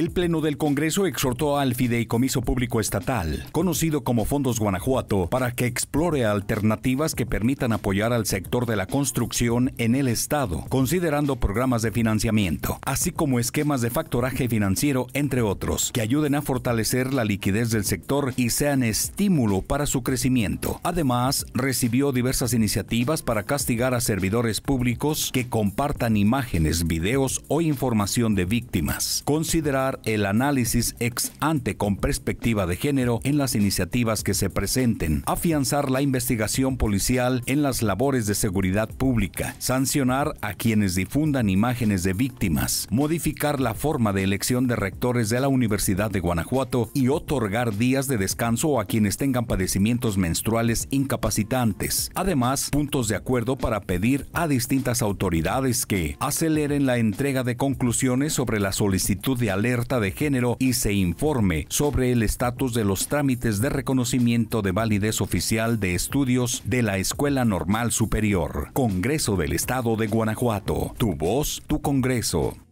El Pleno del Congreso exhortó al Fideicomiso Público Estatal, conocido como Fondos Guanajuato, para que explore alternativas que permitan apoyar al sector de la construcción en el Estado, considerando programas de financiamiento, así como esquemas de factoraje financiero, entre otros, que ayuden a fortalecer la liquidez del sector y sean estímulo para su crecimiento. Además, recibió diversas iniciativas para castigar a servidores públicos que compartan imágenes, videos o información de víctimas. Considerar el análisis ex ante con perspectiva de género en las iniciativas que se presenten, afianzar la investigación policial en las labores de seguridad pública, sancionar a quienes difundan imágenes de víctimas, modificar la forma de elección de rectores de la Universidad de Guanajuato y otorgar días de descanso a quienes tengan padecimientos menstruales incapacitantes. Además, puntos de acuerdo para pedir a distintas autoridades que aceleren la entrega de conclusiones sobre la solicitud de alerta de género y se informe sobre el estatus de los trámites de reconocimiento de validez oficial de estudios de la Escuela Normal Superior. Congreso del Estado de Guanajuato. Tu voz, tu Congreso.